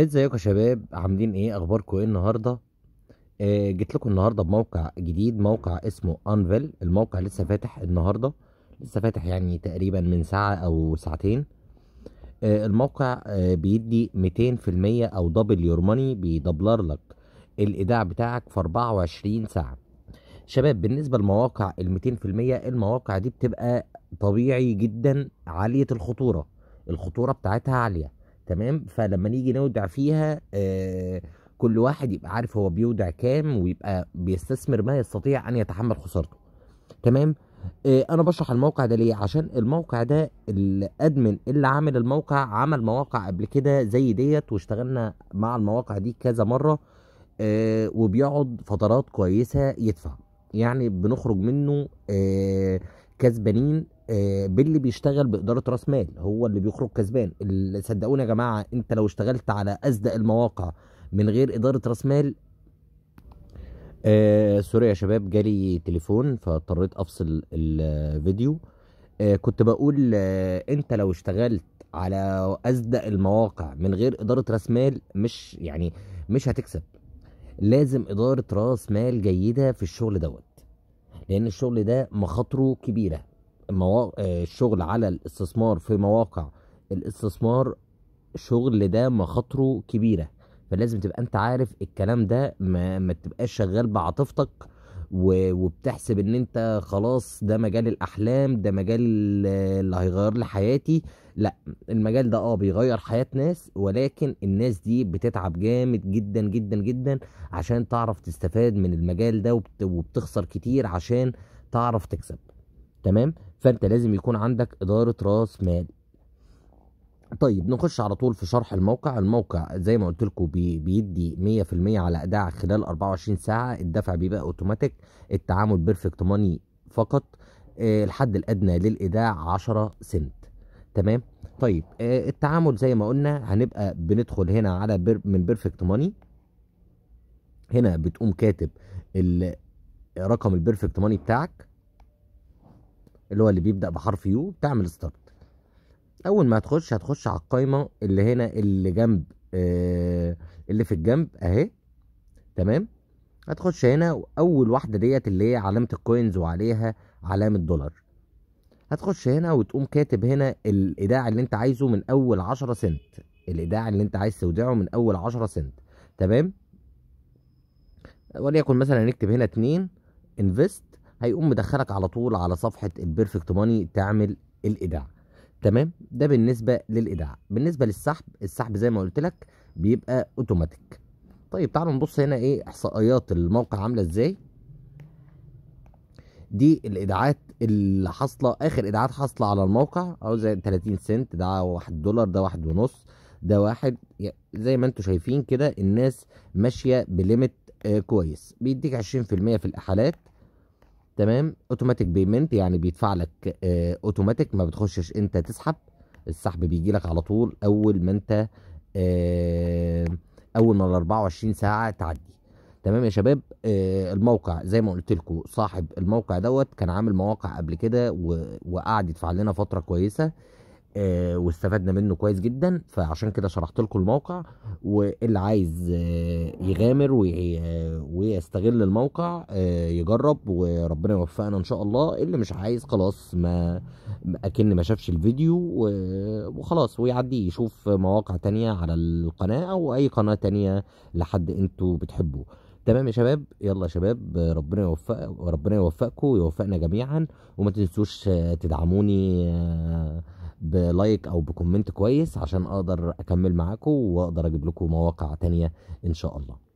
إيه، ازيكم يا شباب عاملين ايه اخباركم ايه النهارده آه جيت لكم النهارده بموقع جديد موقع اسمه انفل الموقع لسه فاتح النهارده لسه فاتح يعني تقريبا من ساعه او ساعتين آه الموقع آه بيدي 200% او دبل يور ماني بيدبلر لك الايداع بتاعك في 24 ساعه شباب بالنسبه لمواقع ال 200% المواقع دي بتبقى طبيعي جدا عاليه الخطوره الخطوره بتاعتها عاليه تمام فلما نيجي نودع فيها آه كل واحد يبقى عارف هو بيودع كام ويبقى بيستثمر ما يستطيع ان يتحمل خسارته تمام آه انا بشرح الموقع ده ليه عشان الموقع ده الادمن اللي عامل الموقع عمل مواقع قبل كده زي ديت واشتغلنا مع المواقع دي كذا مره آه وبيقعد فترات كويسه يدفع يعني بنخرج منه آه كسبانين آه، باللي بيشتغل باداره راس مال هو اللي بيخرج كسبان صدقوني يا جماعه انت لو اشتغلت على اصدق المواقع من غير اداره راس مال آه سوري يا شباب جالي تليفون فاضطريت افصل الفيديو آه كنت بقول آه انت لو اشتغلت على اصدق المواقع من غير اداره راس مال مش يعني مش هتكسب لازم اداره راس مال جيده في الشغل دوت لان الشغل ده مخاطره كبيره مواقع الشغل آه، على الاستثمار في مواقع الاستثمار شغل ده مخاطره كبيره فلازم تبقى انت عارف الكلام ده ما, ما تبقاش شغال بعاطفتك وبتحسب ان انت خلاص ده مجال الاحلام ده مجال آه، اللي هيغير لي حياتي لا المجال ده اه بيغير حياه ناس ولكن الناس دي بتتعب جامد جدا جدا جدا عشان تعرف تستفاد من المجال ده وبتخسر كتير عشان تعرف تكسب تمام فانت لازم يكون عندك اداره راس مال طيب نخش على طول في شرح الموقع الموقع زي ما قلت لكم بي بيدي 100% على ايداع خلال 24 ساعه الدفع بيبقى اوتوماتيك التعامل بيرفكت ماني فقط آه الحد الادنى للايداع 10 سنت تمام طيب آه التعامل زي ما قلنا هنبقى بندخل هنا على بير من بيرفكت ماني هنا بتقوم كاتب رقم البيرفكت ماني بتاعك اللي هو اللي بيبدأ بحرف يو تعمل ستارت اول ما هتخش هتخش على القايمه اللي هنا اللي جنب آه اللي في الجنب اهي تمام هتخش هنا اول واحده ديت اللي هي علامه الكوينز وعليها علامه دولار هتخش هنا وتقوم كاتب هنا الايداع اللي انت عايزه من اول 10 سنت الايداع اللي انت عايز تودعه من اول 10 سنت تمام وليكن مثلا نكتب هنا 2 انفست هيقوم مدخلك على طول على صفحه البيرفكت ماني تعمل الايداع تمام ده بالنسبه للايداع بالنسبه للسحب السحب زي ما قلت لك بيبقى اوتوماتيك طيب تعالوا نبص هنا ايه احصائيات الموقع عامله ازاي دي الايداعات اللي حاصله اخر ايداعات حاصله على الموقع او زي 30 سنت ده 1 دولار ده واحد ونص ده واحد زي ما انتم شايفين كده الناس ماشيه بليمت آه كويس بيديك 20% في الاحالات تمام اوتوماتيك بيمنت يعني بيدفع لك اوتوماتيك آه، ما بتخشش انت تسحب السحب بيجي لك على طول اول ما انت آه، اول ما ال 24 ساعه تعدي تمام يا شباب آه الموقع زي ما قلت لكم صاحب الموقع دوت كان عامل مواقع قبل كده وقعد يدفع لنا فتره كويسه آه واستفدنا منه كويس جدا فعشان كده شرحت لكم الموقع واللي عايز آه يغامر آه، ويستغل الموقع آه يجرب وربنا يوفقنا ان شاء الله اللي مش عايز خلاص ما اكن ما شافش الفيديو وخلاص ويعدي يشوف مواقع تانية على القناة او اي قناة تانية لحد انتوا بتحبوه تمام يا شباب يلا يا شباب ربنا يوفق ربنا يوفقكم ويوفقنا جميعا وما تنسوش تدعموني آه، بلايك او بكومنت كويس عشان اقدر اكمل معاكم واقدر اجيب لكم مواقع تانية ان شاء الله